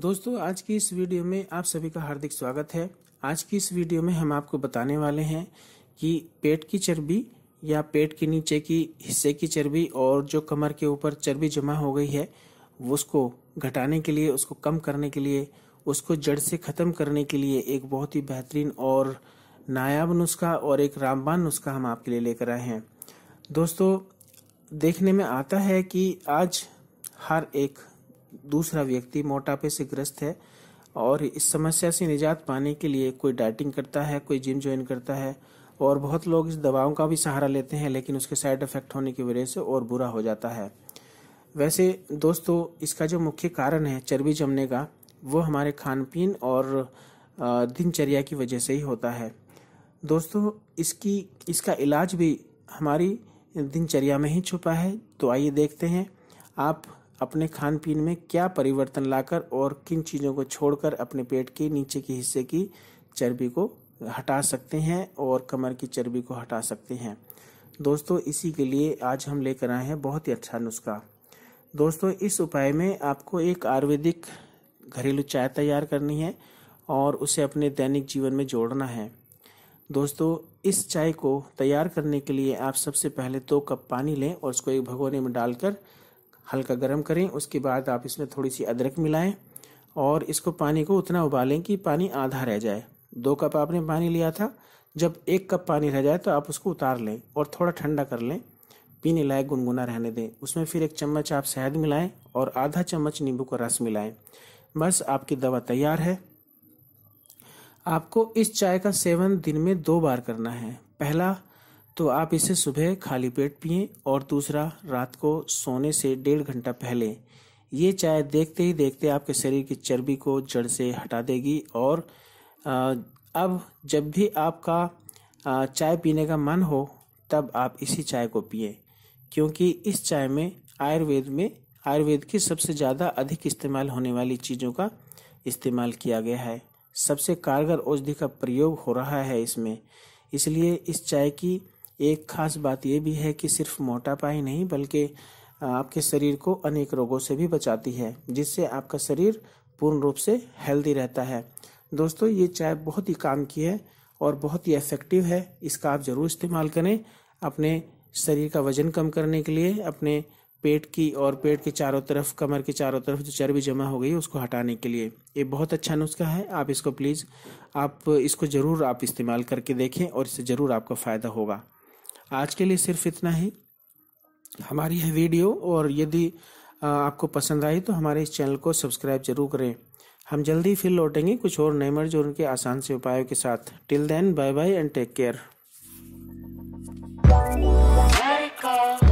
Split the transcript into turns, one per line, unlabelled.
दोस्तों आज की इस वीडियो में आप सभी का हार्दिक स्वागत है आज की इस वीडियो में हम आपको बताने वाले हैं कि पेट की चर्बी या पेट के नीचे की हिस्से की चर्बी और जो कमर के ऊपर चर्बी जमा हो गई है उसको घटाने के लिए उसको कम करने के लिए उसको जड़ से ख़त्म करने के लिए एक बहुत ही बेहतरीन और नायाब नुस्खा और एक रामबान नुस्खा हम आपके लिए लेकर आए हैं दोस्तों देखने में आता है कि आज हर एक दूसरा व्यक्ति मोटापे से ग्रस्त है और इस समस्या से निजात पाने के लिए कोई डाइटिंग करता है कोई जिम ज्वाइन करता है और बहुत लोग इस दवाओं का भी सहारा लेते हैं लेकिन उसके साइड इफेक्ट होने की वजह से और बुरा हो जाता है वैसे दोस्तों इसका जो मुख्य कारण है चर्बी जमने का वो हमारे खान पीन और दिनचर्या की वजह से ही होता है दोस्तों इसकी इसका इलाज भी हमारी दिनचर्या में ही छुपा है तो आइए देखते हैं आप अपने खान पीन में क्या परिवर्तन लाकर और किन चीज़ों को छोड़कर अपने पेट के नीचे के हिस्से की चर्बी को हटा सकते हैं और कमर की चर्बी को हटा सकते हैं दोस्तों इसी के लिए आज हम लेकर आए हैं बहुत ही अच्छा नुस्खा दोस्तों इस उपाय में आपको एक आयुर्वेदिक घरेलू चाय तैयार करनी है और उसे अपने दैनिक जीवन में जोड़ना है दोस्तों इस चाय को तैयार करने के लिए आप सबसे पहले दो तो कप पानी लें और उसको एक भगोने में डालकर हल्का गर्म करें उसके बाद आप इसमें थोड़ी सी अदरक मिलाएं और इसको पानी को उतना उबालें कि पानी आधा रह जाए दो कप आपने पानी लिया था जब एक कप पानी रह जाए तो आप उसको उतार लें और थोड़ा ठंडा कर लें पीने लायक गुनगुना रहने दें उसमें फिर एक चम्मच आप शहद मिलाएं और आधा चम्मच नींबू का रस मिलाएं बस आपकी दवा तैयार है आपको इस चाय का सेवन दिन में दो बार करना है पहला तो आप इसे सुबह खाली पेट पिए और दूसरा रात को सोने से डेढ़ घंटा पहले ये चाय देखते ही देखते आपके शरीर की चर्बी को जड़ से हटा देगी और अब जब भी आपका चाय पीने का मन हो तब आप इसी चाय को पिए क्योंकि इस चाय में आयुर्वेद में आयुर्वेद की सबसे ज़्यादा अधिक इस्तेमाल होने वाली चीज़ों का इस्तेमाल किया गया है सबसे कारगर औषधि का प्रयोग हो रहा है इसमें इसलिए इस चाय की एक खास बात यह भी है कि सिर्फ मोटापा ही नहीं बल्कि आपके शरीर को अनेक रोगों से भी बचाती है जिससे आपका शरीर पूर्ण रूप से हेल्दी रहता है दोस्तों ये चाय बहुत ही काम की है और बहुत ही इफेक्टिव है इसका आप ज़रूर इस्तेमाल करें अपने शरीर का वजन कम करने के लिए अपने पेट की और पेट के चारों तरफ कमर के चारों तरफ जो चर्बी जमा हो गई है उसको हटाने के लिए ये बहुत अच्छा नुस्खा है आप इसको प्लीज़ आप इसको ज़रूर आप इस्तेमाल करके देखें और इससे ज़रूर आपको फ़ायदा होगा आज के लिए सिर्फ इतना ही हमारी यह वीडियो और यदि आपको पसंद आई तो हमारे इस चैनल को सब्सक्राइब जरूर करें हम जल्दी फिर लौटेंगे कुछ और नए मर्ज और उनके आसान से उपायों के साथ till then bye bye and take care